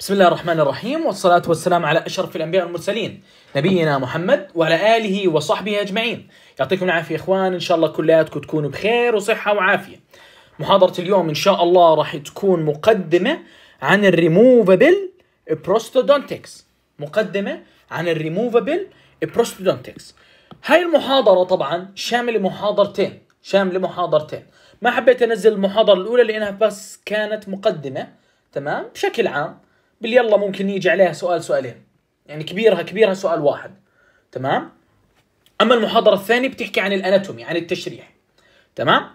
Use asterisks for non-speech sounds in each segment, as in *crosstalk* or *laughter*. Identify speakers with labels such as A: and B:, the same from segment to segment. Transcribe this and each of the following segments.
A: بسم الله الرحمن الرحيم والصلاة والسلام على أشرف الأنبياء والمرسلين نبينا محمد وعلى آله وصحبه أجمعين يعطيكم العافية إخوان إن شاء الله كلياتكم تكونوا بخير وصحة وعافية محاضرة اليوم إن شاء الله راح تكون مقدمة عن الريموفابل بروستودونتكس مقدمة عن الريموفابل بروستودونتكس هاي المحاضرة طبعا شاملة محاضرتين شاملة محاضرتين ما حبيت أنزل المحاضرة الأولى لأنها بس كانت مقدمة تمام بشكل عام باليلا ممكن يجي عليها سؤال سؤالين يعني كبيرها كبيرها سؤال واحد تمام اما المحاضره الثانيه بتحكي عن الاناتومي عن التشريح تمام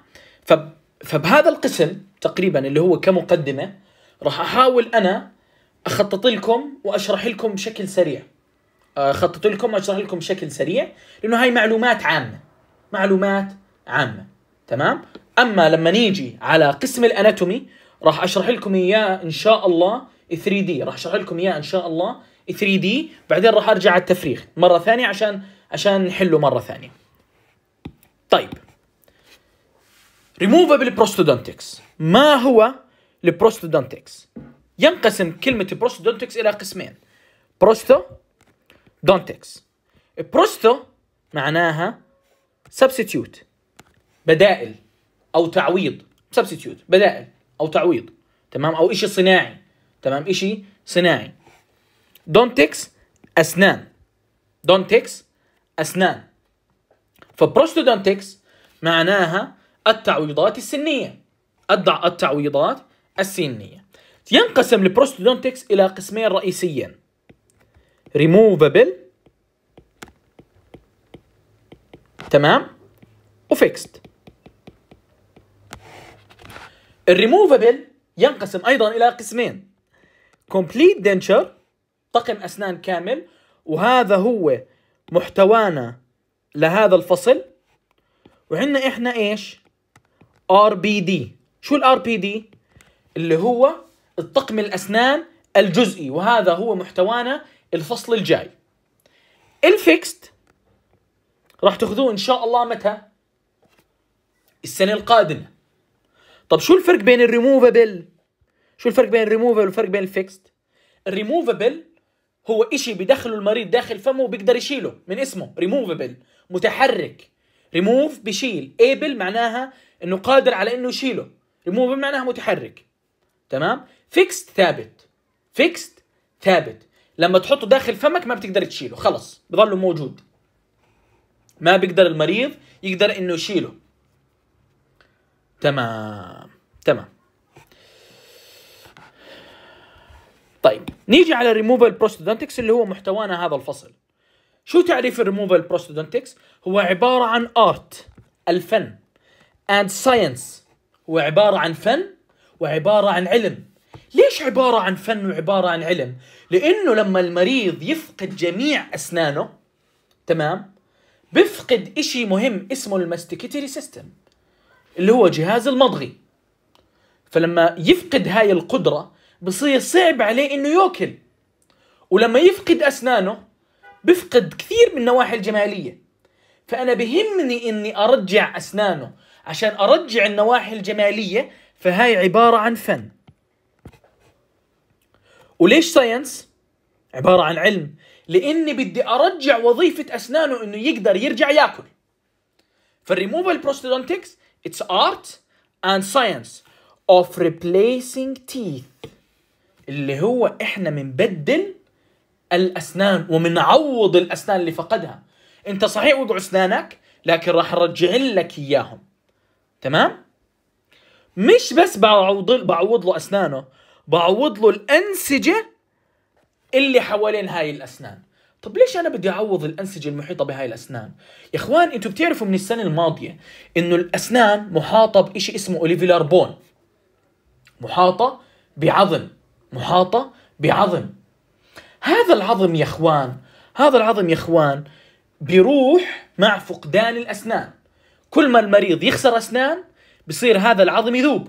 A: فب... فبهذا القسم تقريبا اللي هو كمقدمه راح احاول انا اخطط لكم واشرح لكم بشكل سريع اخطط لكم واشرح لكم بشكل سريع لانه هاي معلومات عامه معلومات عامه تمام اما لما نيجي على قسم الاناتومي راح اشرح لكم اياه ان شاء الله 3 دي راح اشرح لكم اياه ان شاء الله 3 دي بعدين راح ارجع على التفريغ مره ثانيه عشان عشان نحله مره ثانيه طيب ريموفابل بروستودونتكس ما هو البروستودونتكس ينقسم كلمه بروستودونتكس الى قسمين بروستو دونتكس بروستو معناها سبستيوت بدائل او تعويض سبستيوت بدائل او تعويض تمام او شيء صناعي تمام إشي صناعي دونتكس أسنان دونتكس أسنان فبروستودونتكس معناها التعويضات السنية التعويضات السنية ينقسم البروستودونتكس إلى قسمين رئيسيين removable تمام وفيكست الريموفابل ينقسم ايضا الى قسمين كومبليت دنشر طقم اسنان كامل وهذا هو محتوانا لهذا الفصل وعندنا احنا ايش ار بي دي شو الار بي دي اللي هو الطقم الاسنان الجزئي وهذا هو محتوانا الفصل الجاي الفيكست راح تاخذوه ان شاء الله متى السنه القادمه طب شو الفرق بين الريموفابل شو الفرق بين الريموفبل والفرق بين الفيكست الريموفبل هو إشي بدخله المريض داخل فمه وبيقدر يشيله من اسمه ريموفبل متحرك ريموف بشيل ايبل معناها انه قادر على انه يشيله ريموفبل معناها متحرك تمام فيكست ثابت فيكست ثابت لما تحطه داخل فمك ما بتقدر تشيله خلص بضله موجود ما بيقدر المريض يقدر انه يشيله تمام تمام طيب نيجي على ريموفال بروستودنتكس اللي هو محتوانا هذا الفصل شو تعريف الريموفال بروستودنتكس هو عبارة عن ارت الفن and science هو عبارة عن فن وعبارة عن علم ليش عبارة عن فن وعبارة عن علم لأنه لما المريض يفقد جميع أسنانه تمام بفقد إشي مهم اسمه الماستيكيتري سيستم اللي هو جهاز المضغي فلما يفقد هاي القدرة بصير صعب عليه انه ياكل ولما يفقد اسنانه بفقد كثير من النواحي الجماليه فانا بهمني اني ارجع اسنانه عشان ارجع النواحي الجماليه فهاي عباره عن فن وليش ساينس عباره عن علم لاني بدي ارجع وظيفه اسنانه انه يقدر يرجع ياكل فالريموفال بروستودونتكس اتس ارت اند ساينس اوف ريبليسينج تيث اللي هو احنا بنبدل الاسنان وبنعوض الاسنان اللي فقدها انت صحيح وقعوا اسنانك لكن راح ارجع لك اياهم تمام مش بس بعوض بعوض له اسنانه بعوض له الانسجه اللي حوالين هاي الاسنان طب ليش انا بدي اعوض الانسجه المحيطه بهاي الاسنان يا اخوان انتم بتعرفوا من السنه الماضيه انه الاسنان محاطه بشيء اسمه اوليفيلار بون محاطه بعظم محاطة بعظم هذا العظم يا اخوان هذا العظم يا اخوان بيروح مع فقدان الاسنان كل ما المريض يخسر اسنان بصير هذا العظم يذوب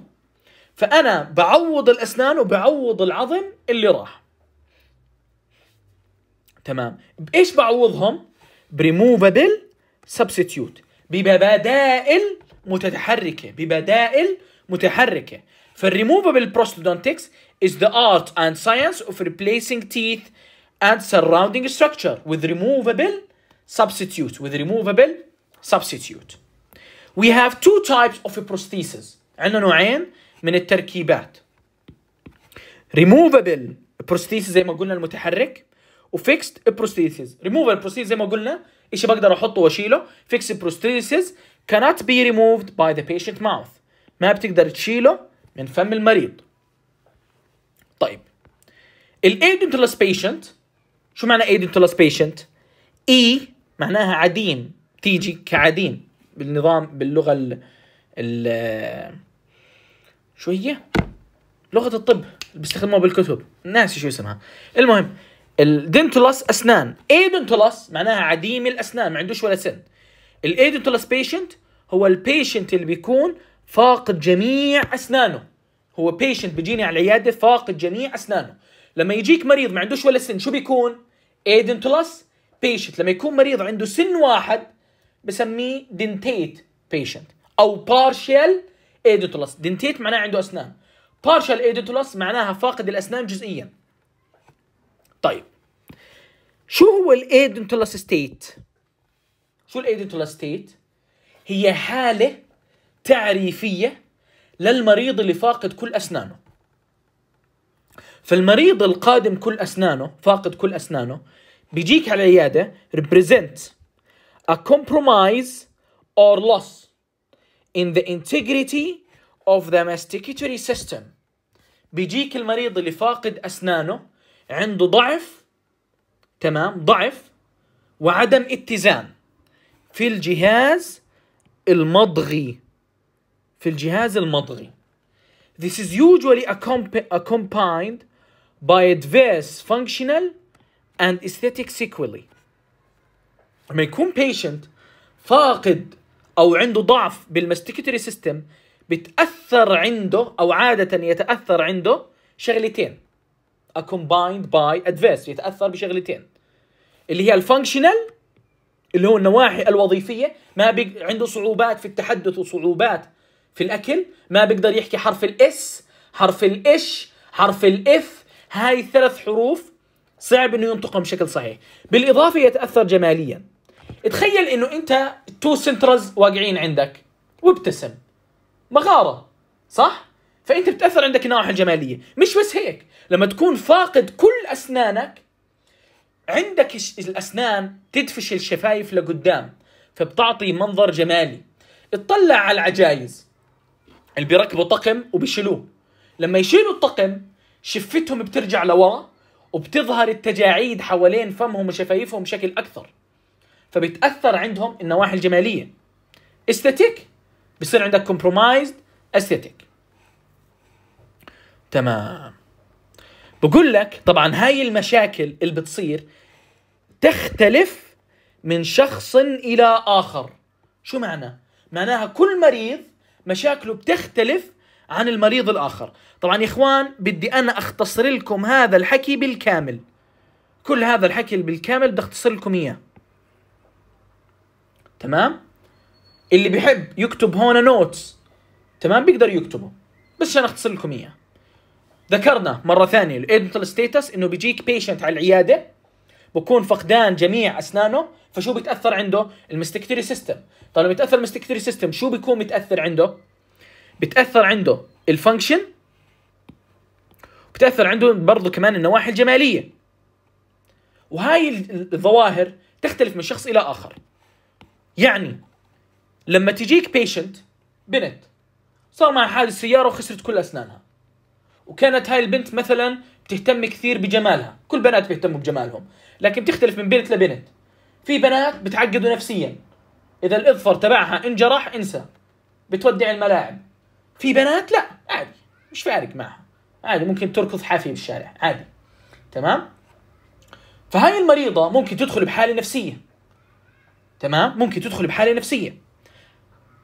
A: فانا بعوض الاسنان وبعوض العظم اللي راح تمام بايش بعوضهم بريموفابل سبستيوت ببدائل متحركه ببدائل متحركه فالremovable prosthodontics is the art and science of replacing teeth and surrounding structure with removable substitute with removable substitute we have two types of prostheses. عندنا نوعين من التركيبات removable prosthesis زي ما قلنا المتحرك وفيكست بروستيسز ريموفال بروستيسز زي ما قلنا شيء بقدر احطه واشيله Fixed بروستيسز cannot be removed by the patient mouth ما بتقدر تشيله من فم المريض طيب الايدنتولس بيشنت شو معنى ايدنتولس بيشنت اي معناها عديم تيجي كعديم بالنظام باللغه ال شو هي لغه الطب اللي بيستخدموها بالكتب ناسي شو اسمها المهم الدنتولس اسنان ايدنتولس معناها عديم الاسنان ما عندوش ولا سن الايدنتولس بيشنت هو البيشنت اللي بيكون فاقد جميع اسنانه هو بيشنت بيجيني على العياده فاقد جميع اسنانه لما يجيك مريض ما عندوش ولا سن شو بيكون ايدنتولس بيشنت لما يكون مريض عنده سن واحد بسميه دنتيت بيشنت او بارشال ايدنتولس دنتيت معناه عنده اسنان بارشال ايدنتولس معناها فاقد الاسنان جزئيا طيب شو هو الايدنتولس ستيت شو الايدنتولس ستيت هي حاله تعريفيه للمريض اللي فاقد كل اسنانه فالمريض القادم كل اسنانه فاقد كل اسنانه بيجيك على العياده represent a compromise or loss in the integrity of the masticatory system بيجيك المريض اللي فاقد اسنانه عنده ضعف تمام ضعف وعدم اتزان في الجهاز المضغي في الجهاز المضغي. This is usually accompanied by adverse functional and aesthetic sequelae. لما يكون patient فاقد او عنده ضعف بالماستيكيتوري سيستم بتاثر عنده او عاده يتاثر عنده شغلتين a combined by adverse يتاثر بشغلتين اللي هي الفانكشنال اللي هو النواحي الوظيفيه ما بي... عنده صعوبات في التحدث وصعوبات في الاكل ما بيقدر يحكي حرف الاس حرف الاش حرف الاف هاي الثلاث حروف صعب انه ينطقهم بشكل صحيح بالاضافه يتاثر جماليا تخيل انه انت تو سنترز واقعين عندك وابتسم مغاره صح فانت بتاثر عندك النواحي الجماليه مش بس هيك لما تكون فاقد كل اسنانك عندك الاسنان تدفش الشفايف لقدام فبتعطي منظر جمالي اطلع على العجايز اللي بيركبوا طقم وبيشيلوه لما يشيلوا الطقم شفتهم بترجع لورا وبتظهر التجاعيد حوالين فمهم وشفايفهم بشكل اكثر فبتاثر عندهم النواحي الجماليه استاتيك بصير عندك كومبرومايزد استاتيك تمام بقول لك طبعا هاي المشاكل اللي بتصير تختلف من شخص الى اخر شو معنى معناها كل مريض مشاكله بتختلف عن المريض الآخر طبعا يا إخوان بدي أنا أختصر لكم هذا الحكي بالكامل كل هذا الحكي بالكامل بدي أختصر لكم إياه تمام اللي بيحب يكتب هون نوتس تمام بيقدر يكتبه بس عشان اختصر لكم اياه ذكرنا مره ثانيه الادنتال ستيتس انه بيجيك بيشنت على العياده بكون فقدان جميع اسنانه فشو بتاثر عنده المستكتري سيستم طالما بيتاثر المستكتري سيستم شو بيكون متاثر عنده بتاثر عنده الفانكشن بتاثر عنده برضه كمان النواحي الجماليه وهاي الظواهر تختلف من شخص الى اخر يعني لما تجيك بيشنت بنت صار معها حادث سياره وخسرت كل اسنانها وكانت هاي البنت مثلا بتهتم كثير بجمالها كل بنات بيهتموا بجمالهم لكن بتختلف من بنت لبنت في بنات بتعقدوا نفسيا اذا الاظفر تبعها انجرح انسى بتودع الملاعب في بنات لا عادي مش فارق معها عادي ممكن تركض حافيه بالشارع عادي تمام فهاي المريضه ممكن تدخل بحاله نفسيه تمام ممكن تدخل بحاله نفسيه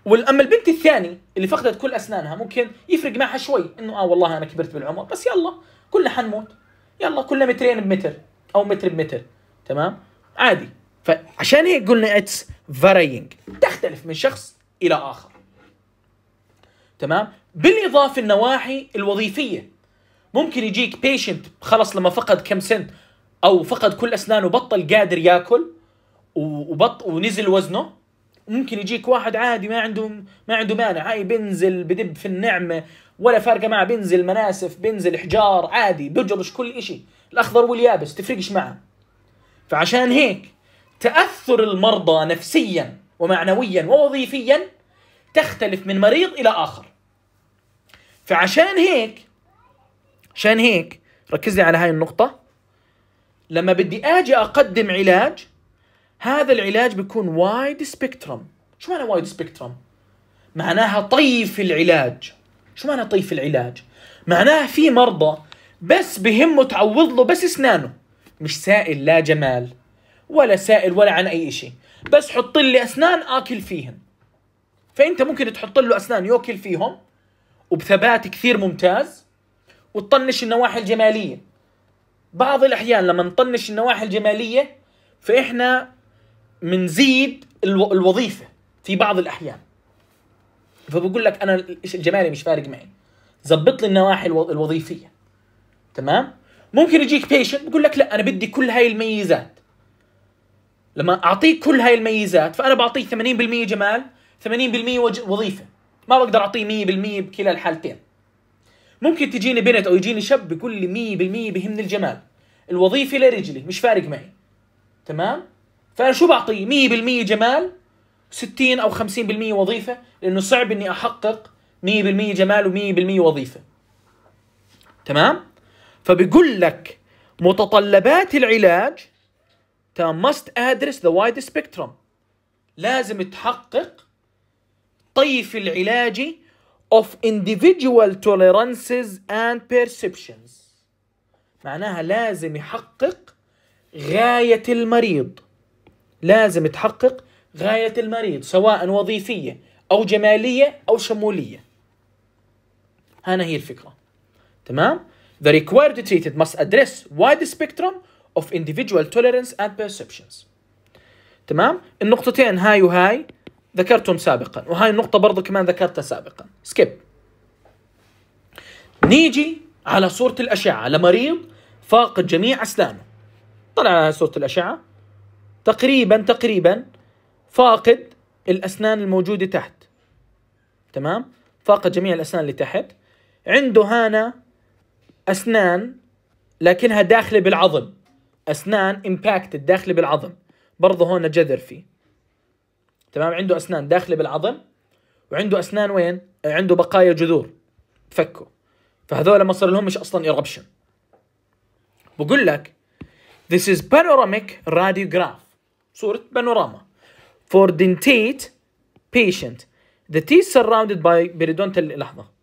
A: واما البنت الثانيه اللي فقدت كل اسنانها ممكن يفرق معها شوي انه اه والله انا كبرت بالعمر بس يلا كلنا حنموت يلا كلنا مترين بمتر او متر بمتر تمام عادي فعشان هيك قلنا اتس فارينج تختلف من شخص الى اخر تمام بالاضافه النواحي الوظيفيه ممكن يجيك بيشنت خلص لما فقد كم سنت او فقد كل اسنانه بطل قادر ياكل وبط ونزل وزنه ممكن يجيك واحد عادي ما عنده ما عنده مانع هاي بنزل بدب في النعمه ولا فارقه معه بنزل مناسف بنزل حجار عادي بجرش كل شيء الاخضر واليابس تفرقش معه فعشان هيك تاثر المرضى نفسيا ومعنويا ووظيفيا تختلف من مريض الى اخر فعشان هيك عشان هيك ركز لي على هاي النقطه لما بدي اجي اقدم علاج هذا العلاج بيكون وايد سبيكترم شو معنى وايد سبيكترم معناها طيف العلاج شو معنى طيف العلاج معناها في مرضى بس بهمه تعوض له بس اسنانه مش سائل لا جمال ولا سائل ولا عن اي شيء بس حط لي اسنان اكل فيهم فانت ممكن تحط له اسنان ياكل فيهم وبثبات كثير ممتاز وتطنش النواحي الجماليه بعض الاحيان لما نطنش النواحي الجماليه فاحنا بنزيد الو... الوظيفه في بعض الاحيان فبقول لك انا الجمالي مش فارق معي زبط لي النواحي الوظيفيه تمام ممكن يجيك بيشنت بقول لك لا انا بدي كل هاي الميزات لما اعطيك كل هاي الميزات فانا بعطيه 80% جمال 80% وظيفه ما بقدر اعطيه 100% بكلا الحالتين ممكن تجيني بنت او يجيني شاب بيقول لي 100% بهمني الجمال الوظيفه لرجلي مش فارق معي تمام فانا شو بعطيه 100% جمال 60 او 50% وظيفه لانه صعب اني احقق 100% جمال و100% وظيفه تمام فبقول لك متطلبات العلاج must address the wide spectrum لازم تحقق طيف العلاجي of individual tolerances and perceptions معناها لازم يحقق غاية المريض لازم تحقق غاية المريض سواء وظيفية أو جمالية أو شمولية هنا هي الفكرة تمام؟ The required treated must address wide spectrum of individual tolerance and perceptions. تمام؟ النقطتين هاي وهاي ذكرتهم سابقا وهاي النقطة برضه كمان ذكرتها سابقا. سكيب. نيجي على صورة الأشعة لمريض فاقد جميع أسنانه. طلع على صورة الأشعة تقريبا تقريبا فاقد الأسنان الموجودة تحت. تمام؟ فاقد جميع الأسنان اللي تحت. عنده هنا أسنان لكنها داخلة بالعظم أسنان امباكتد داخلة بالعظم برضه هون جذر فيه تمام عنده أسنان داخلة بالعظم وعنده أسنان وين؟ عنده بقايا جذور فكه فهذول ما صار لهم مش أصلا ايربشن بقول لك This is panoramic radiograph صورة بانوراما for dentate patient the teeth surrounded by periodontal لحظة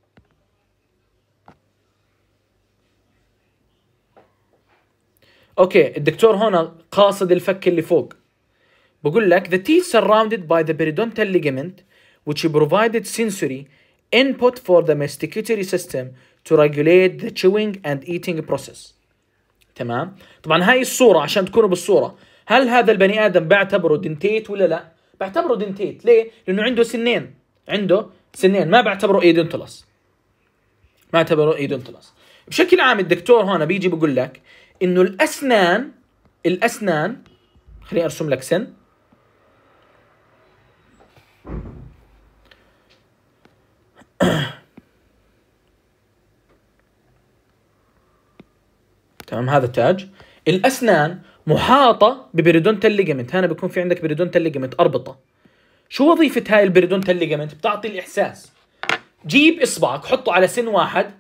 A: اوكي الدكتور هنا قاصد الفك اللي فوق بقول لك the teeth surrounded by the periodontal ligament which provided sensory input for the masticatory system to regulate the chewing and eating process تمام طبعا هاي الصورة عشان تكونوا بالصورة هل هذا البني آدم بعتبره دنتيت ولا لا بعتبره دنتيت ليه لأنه عنده سنين عنده سنين ما بعتبره ايدونتلس ما بعتبره ايدونتلس بشكل عام الدكتور هنا بيجي بقول لك انه الاسنان الاسنان خليني ارسم لك سن *coughs* تمام هذا التاج الاسنان محاطه ببريدونتال ليجمنت هنا بيكون في عندك بريدونتال ليجمنت اربطه شو وظيفه هاي البريدونتال ليجمنت بتعطي الاحساس جيب اصبعك حطه على سن واحد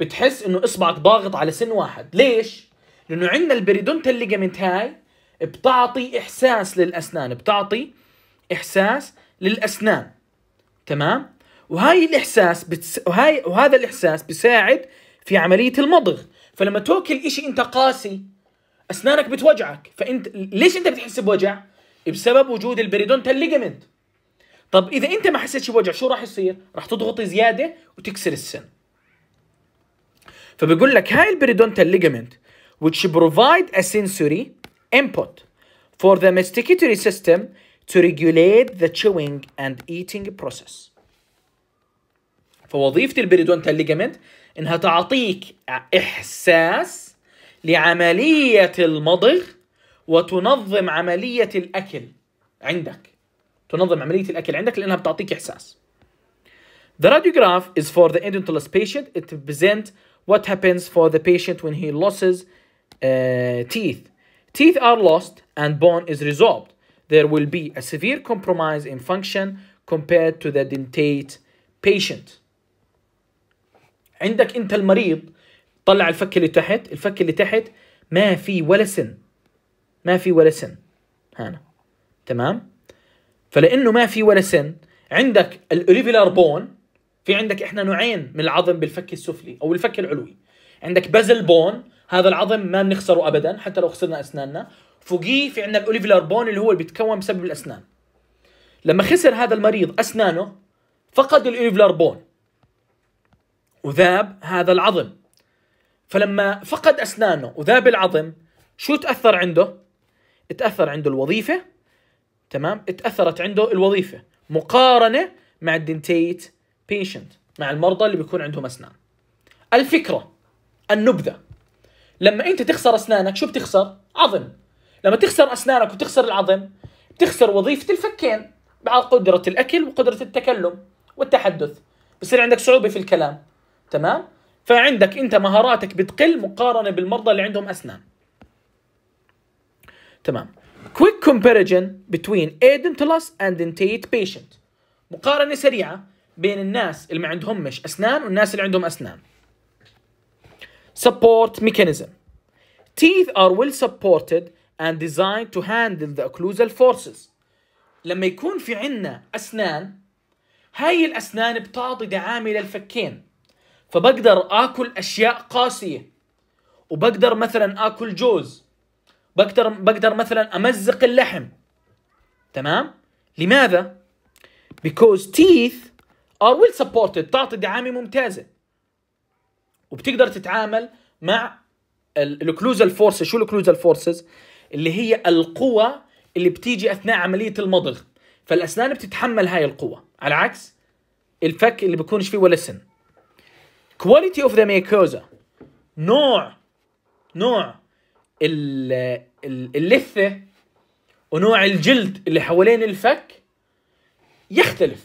A: بتحس انه اصبعك ضاغط على سن واحد ليش لانه عندنا البريدونتال ليجامنت هاي بتعطي احساس للاسنان بتعطي احساس للاسنان تمام وهاي الاحساس بتس... وهاي وهذا الاحساس بيساعد في عمليه المضغ فلما تاكل شيء انت قاسي اسنانك بتوجعك فانت ليش انت بتحس بوجع بسبب وجود البريدونتال ليجامنت طب اذا انت ما حسيتش بوجع شو راح يصير راح تضغط زياده وتكسر السن فبقول لك هاي البريدونتال ليجامنت which provide a sensory input for the masticatory system to regulate the chewing and eating process فوظيفة البريدونتال ليجامنت انها تعطيك احساس لعملية المضغ وتنظم عملية الاكل عندك تنظم عملية الاكل عندك لانها بتعطيك احساس The radiograph is for the endodontalist patient. It presents what happens for the patient when he loses uh, teeth. Teeth are lost and bone is resolved. There will be a severe compromise in function compared to the dentate patient. عندك انت المريض طلع الفك اللي تحت الفك اللي تحت ما في ولا سن ما في ولا سن هنا تمام فلانه ما في ولا سن عندك الاوريفيلار بون في عندك احنا نوعين من العظم بالفك السفلي او الفك العلوي عندك بازل بون هذا العظم ما بنخسره ابدا حتى لو خسرنا اسناننا فوقيه في عندنا بون اللي هو اللي بيتكون بسبب الاسنان لما خسر هذا المريض اسنانه فقد بون وذاب هذا العظم فلما فقد اسنانه وذاب العظم شو تاثر عنده تاثر عنده الوظيفه تمام تاثرت عنده الوظيفه مقارنه مع الدنتيت بيشنت مع المرضى اللي بيكون عندهم اسنان الفكره النبذه لما انت تخسر اسنانك شو بتخسر؟ عظم لما تخسر اسنانك وتخسر العظم بتخسر وظيفه الفكين بعد قدره الاكل وقدره التكلم والتحدث بصير عندك صعوبه في الكلام تمام فعندك انت مهاراتك بتقل مقارنه بالمرضى اللي عندهم اسنان تمام quick comparison between edentulous and dentate patient مقارنه سريعه بين الناس اللي ما عندهمش اسنان والناس اللي عندهم اسنان Support mechanism. Teeth are well supported and designed to handle the occlusal forces. لما يكون في عندنا أسنان هاي الأسنان بتعطي دعامة للفكين فبقدر آكل أشياء قاسية وبقدر مثلا آكل جوز بقدر بقدر مثلا أمزق اللحم تمام؟ لماذا؟ Because teeth are well supported تعطي دعامة ممتازة وبتقدر تتعامل مع الكلوزال فورسز شو الكلوزال فورسز اللي هي القوى اللي بتيجي اثناء عمليه المضغ فالاسنان بتتحمل هاي القوه على عكس الفك اللي بيكونش فيه ولا سن كواليتي اوف ذا ميكوزا نوع نوع اللثه ونوع الجلد اللي حوالين الفك يختلف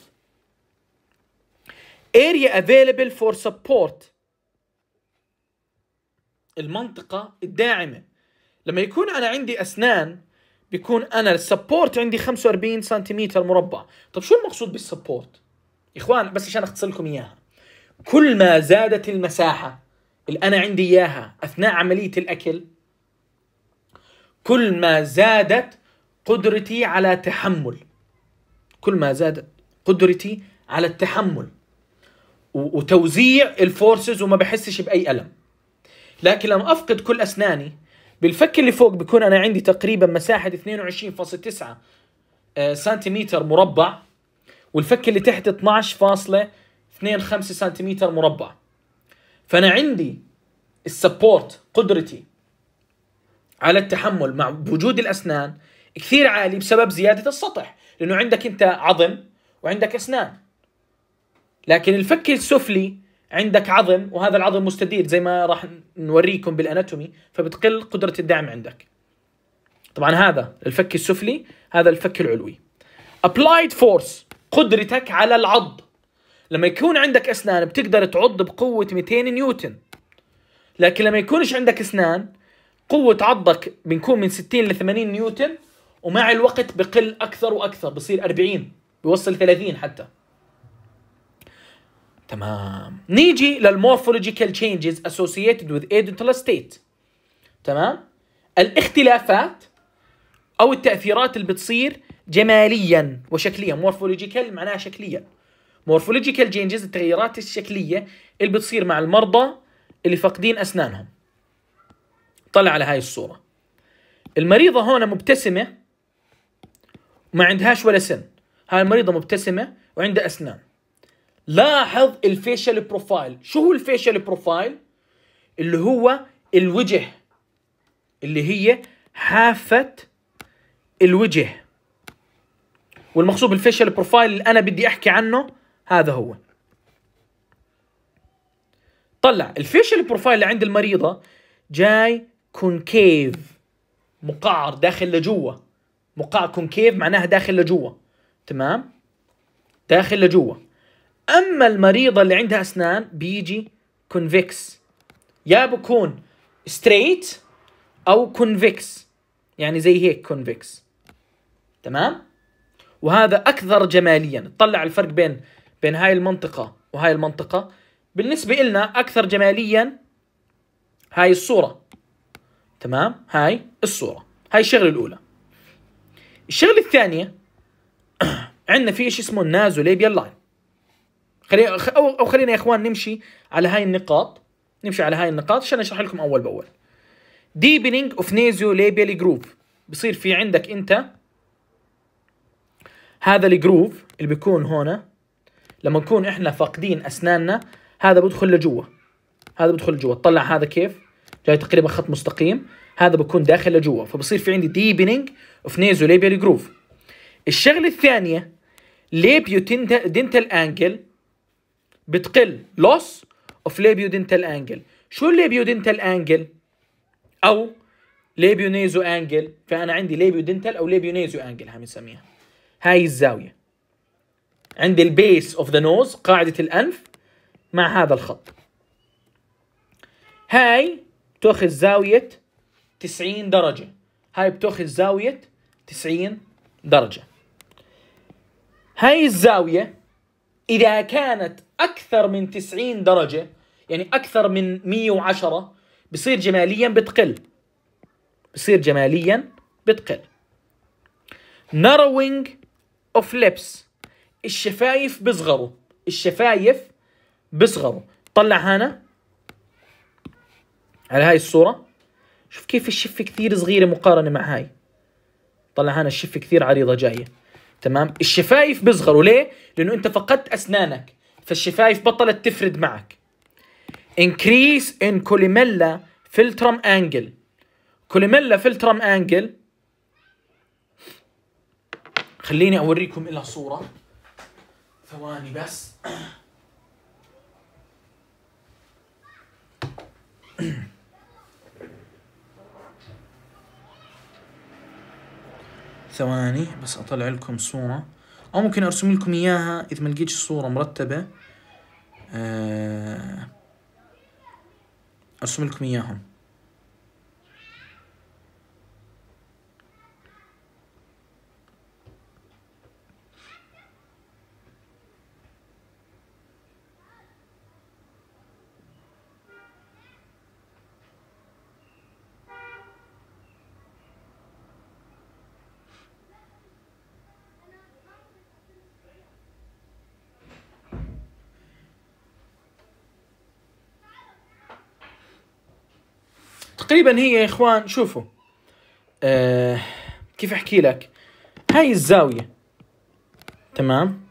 A: area available for support المنطقة الداعمة لما يكون أنا عندي أسنان بيكون أنا السبورت عندي 45 سنتيمتر مربع طب شو المقصود بالسبورت إخوان بس عشان أختصر لكم إياها كل ما زادت المساحة اللي أنا عندي إياها أثناء عملية الأكل كل ما زادت قدرتي على تحمل كل ما زادت قدرتي على التحمل وتوزيع الفورسز وما بحسش باي الم لكن لما افقد كل اسناني بالفك اللي فوق بكون انا عندي تقريبا مساحه 22.9 آه، سنتيمتر مربع والفك اللي تحت 12.25 سنتيمتر مربع فانا عندي السبورت قدرتي على التحمل مع وجود الاسنان كثير عالي بسبب زياده السطح لانه عندك انت عظم وعندك اسنان لكن الفك السفلي عندك عظم وهذا العظم مستدير زي ما راح نوريكم بالاناتومي فبتقل قدره الدعم عندك طبعا هذا الفك السفلي هذا الفك العلوي applied force قدرتك على العض لما يكون عندك اسنان بتقدر تعض بقوه 200 نيوتن لكن لما يكونش عندك اسنان قوه عضك بنكون من 60 ل 80 نيوتن ومع الوقت بقل اكثر واكثر بصير 40 بيوصل 30 حتى تمام نيجي للمورفولوجيكال تشينجز اسوسييتد وذ ايدنتال ستيت تمام الاختلافات او التاثيرات اللي بتصير جماليا وشكليا مورفولوجيكال معناها شكليا مورفولوجيكال تشينجز التغيرات الشكليه اللي بتصير مع المرضى اللي فاقدين اسنانهم طلع على هاي الصوره المريضه هون مبتسمه ما عندهاش ولا سن هاي المريضه مبتسمه وعندها اسنان لاحظ الفيشل بروفايل شو هو الفيشل بروفايل اللي هو الوجه اللي هي حافة الوجه والمقصود بالفيشل بروفايل اللي انا بدي احكي عنه هذا هو طلع الفيشل بروفايل اللي عند المريضة جاي كونكيف مقعر داخل لجوا مقعر كونكيف معناها داخل لجوا تمام داخل لجوا اما المريضه اللي عندها اسنان بيجي كونفكس يا بكون ستريت او كونفكس يعني زي هيك كونفكس تمام وهذا اكثر جماليا تطلع الفرق بين بين هاي المنطقه وهاي المنطقه بالنسبه لنا اكثر جماليا هاي الصوره تمام هاي الصوره هاي الشغله الاولى الشغله الثانيه *clears throat* عندنا في شيء اسمه النازو ليبيا لاين خلينا او او خلينا يا اخوان نمشي على هاي النقاط نمشي على هاي النقاط عشان اشرح لكم اول باول ديبنينج اوف نيزيو ليبيال جروف بصير في عندك انت هذا الجروف اللي بيكون هنا لما نكون احنا فاقدين اسناننا هذا بدخل لجوا هذا بدخل لجوا طلع هذا كيف جاي تقريبا خط مستقيم هذا بكون داخل لجوا فبصير في عندي ديبنينج اوف نيزو ليبيال جروف الشغله الثانيه ليبيو دينتال انجل بتقل loss of labiodental angle شو اللابيودنتال انجل او لابيونيزو انجل فانا عندي لابيودنتال او لابيونيزو انجل نسميها هاي الزاويه عند البيس اوف ذا نوز قاعده الانف مع هذا الخط هاي بتاخذ زاويه 90 درجه هاي بتاخذ زاويه 90 درجه هاي الزاويه اذا كانت اكثر من 90 درجه يعني اكثر من 110 بصير جماليا بتقل بصير جماليا بتقل narrowing of lips الشفايف بصغروا الشفايف بصغروا طلع هنا على هاي الصورة شوف كيف الشفة كثير صغيرة مقارنة مع هاي طلع هنا الشفة كثير عريضة جاية تمام الشفايف بصغروا ليه؟ لأنه أنت فقدت أسنانك فالشفايف بطلت تفرد معك increase in columella filtrum angle columella filtrum angle خليني اوريكم لها صوره ثواني بس ثواني بس اطلع لكم صوره او ممكن ارسم لكم اياها اذا ما لقيتش صوره مرتبه آه، ارسم لكم اياهم تقريبا هي يا اخوان شوفوا آه كيف احكي لك هاي الزاوية تمام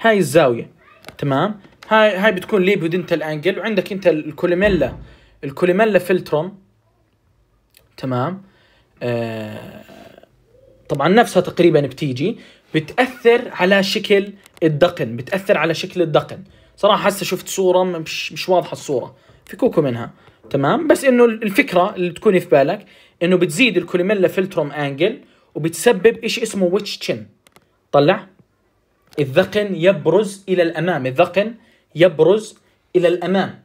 A: هاي الزاوية تمام هاي هاي بتكون ليبيد انت الانجل وعندك انت الكوليميلا الكوليميلا فلترون تمام آه طبعا نفسها تقريبا بتيجي بتاثر على شكل الدقن بتاثر على شكل الدقن صراحه هسه شفت صوره مش مش واضحه الصوره فكوكو منها تمام بس انه الفكره اللي تكون في بالك انه بتزيد الكوليميلا فلتروم انجل وبتسبب شيء اسمه ويتش تشن طلع الذقن يبرز الى الامام الذقن يبرز الى الامام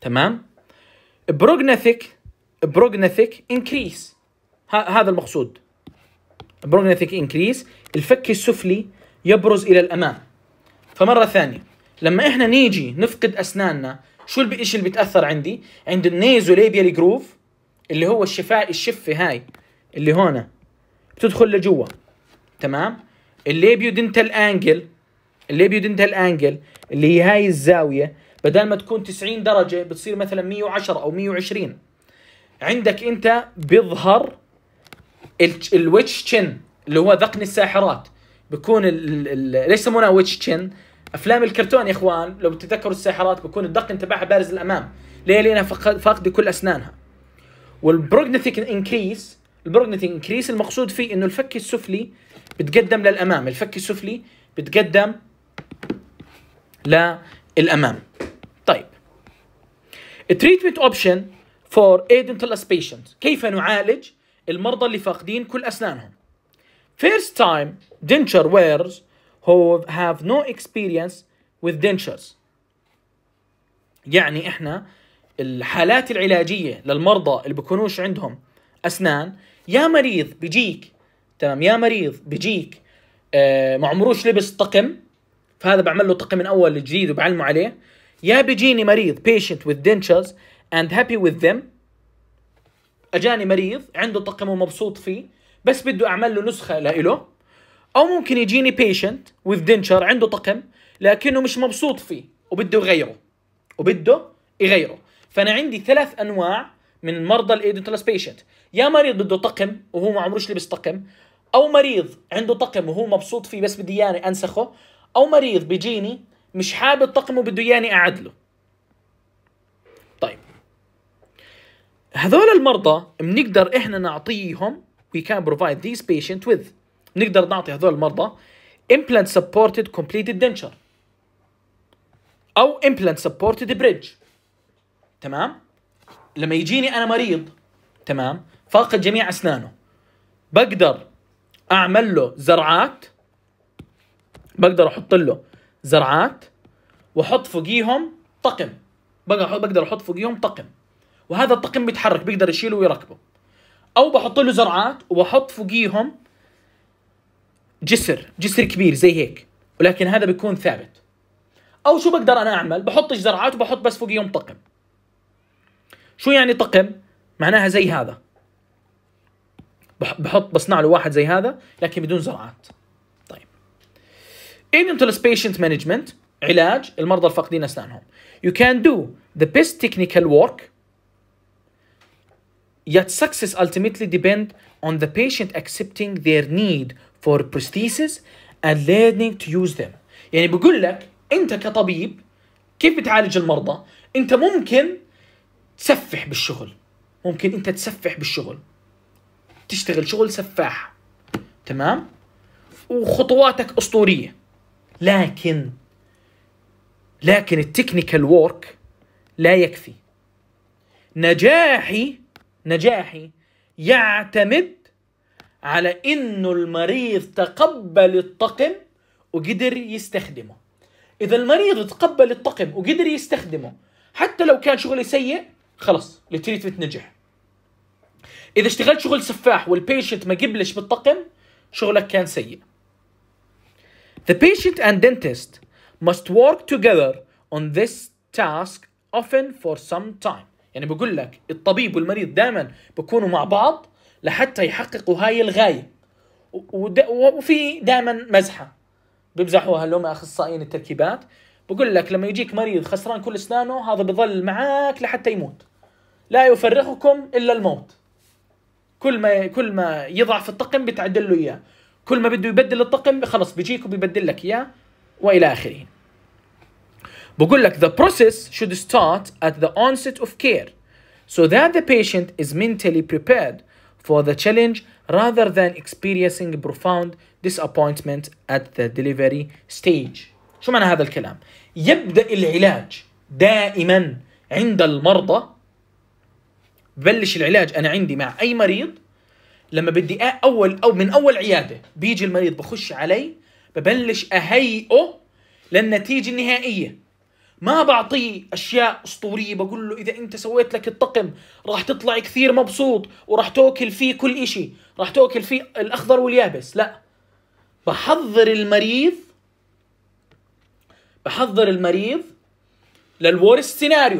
A: تمام بروجناثيك بروجناثيك انكريس هذا المقصود بروجناثيك انكريس الفك السفلي يبرز الى الامام فمره ثانيه لما احنا نيجي نفقد اسناننا شو الشيء اللي بيتاثر عندي عند النيزوليبيال جروف اللي هو الشفاء الشفه هاي اللي هون بتدخل لجوا تمام الليبيو دنتال انجل الليبيو دنتال انجل اللي هي هاي الزاويه بدل ما تكون 90 درجه بتصير مثلا 110 او 120 عندك انت بيظهر الويتش تشن اللي هو ذقن الساحرات بكون ال ال ليش يسمونها ويتش تشن افلام الكرتون يا اخوان لو بتتذكروا الساحرات بكون الدقن تبعها بارز للامام ليه لانها فاقده كل اسنانها والبروجنثيك انكريس البروجنثيك انكريس المقصود فيه انه الفك السفلي بتقدم للامام الفك السفلي بتقدم للامام طيب التريتمنت اوبشن فور ايدنتال اسبيشنز كيف نعالج المرضى اللي فاقدين كل اسنانهم فيرست تايم denture ويرز who have no experience with dentures يعني احنا الحالات العلاجيه للمرضى اللي بكونوش عندهم اسنان يا مريض بيجيك تمام يا مريض بيجيك آه، ما عمروش لبس طقم فهذا بعمل له طقم من اول جديد وبعلمه عليه يا بيجيني مريض patient with dentures and happy with them اجاني مريض عنده طقم ومبسوط فيه بس بده اعمل له نسخه لإله او ممكن يجيني بيشنت وذ دنشر عنده طقم لكنه مش مبسوط فيه وبده يغيره وبده يغيره فانا عندي ثلاث انواع من مرضى الايدنتلس بيشنت يا مريض بده طقم وهو ما عمروش لبس طقم او مريض عنده طقم وهو مبسوط فيه بس بدي اياني انسخه او مريض بيجيني مش حابب الطقم وبده اياني اعدله طيب هذول المرضى بنقدر احنا نعطيهم we can provide these بيشنت with بنقدر نعطي هذول المرضى implant supported completed denture او implant supported bridge تمام لما يجيني انا مريض تمام فاقد جميع اسنانه بقدر اعمل له زرعات بقدر احط له زرعات واحط فوقيهم طقم بقدر احط فوقيهم طقم وهذا الطقم بيتحرك بيقدر يشيله ويركبه او بحط له زرعات واحط فوقيهم جسر جسر كبير زي هيك ولكن هذا بيكون ثابت او شو بقدر انا اعمل بحط جزرعات وبحط بس فوقيهم طقم شو يعني طقم معناها زي هذا بحط بصنع له واحد زي هذا لكن بدون زرعات طيب Inutile patient management علاج المرضى الفاقدين اسنانهم you can do the best technical work yet success ultimately depend on the patient accepting their need for prosthesis and learning to use them يعني بقول لك انت كطبيب كيف بتعالج المرضى انت ممكن تسفح بالشغل ممكن انت تسفح بالشغل تشتغل شغل سفاح تمام وخطواتك اسطوريه لكن لكن التكنيكال وورك لا يكفي نجاحي نجاحي يعتمد على انه المريض تقبل الطقم وقدر يستخدمه اذا المريض تقبل الطقم وقدر يستخدمه حتى لو كان شغلي سيء خلص التريتمنت نجح اذا اشتغلت شغل سفاح والبيشنت ما قبلش بالطقم شغلك كان سيء The patient and dentist must work together on this task often for some time يعني بقول لك الطبيب والمريض دائما بكونوا مع بعض لحتى يحققوا هاي الغايه وفي دائما مزحه بيمزحوا هلوم اخصائيين التركيبات بقول لك لما يجيك مريض خسران كل اسنانه هذا بضل معاك لحتى يموت لا يفرقكم الا الموت كل ما كل ما يضعف الطقم بتعدل له اياه كل ما بده يبدل الطقم خلص بيجيك وبيبدل لك اياه والى اخره بقول لك the process should start at the onset of care so that the patient is mentally prepared for the challenge rather than experiencing profound disappointment at the delivery stage. شو معنى هذا الكلام؟ يبدأ العلاج دائما عند المرضى ببلش العلاج أنا عندي مع أي مريض لما بدي أول أو من أول عيادة بيجي المريض بخش علي ببلش أهيئه للنتيجة النهائية ما بعطيه اشياء اسطوريه بقول له اذا انت سويت لك الطقم راح تطلع كثير مبسوط وراح تاكل فيه كل إشي راح تاكل فيه الاخضر واليابس لا بحضر المريض بحضر المريض للورست سيناريو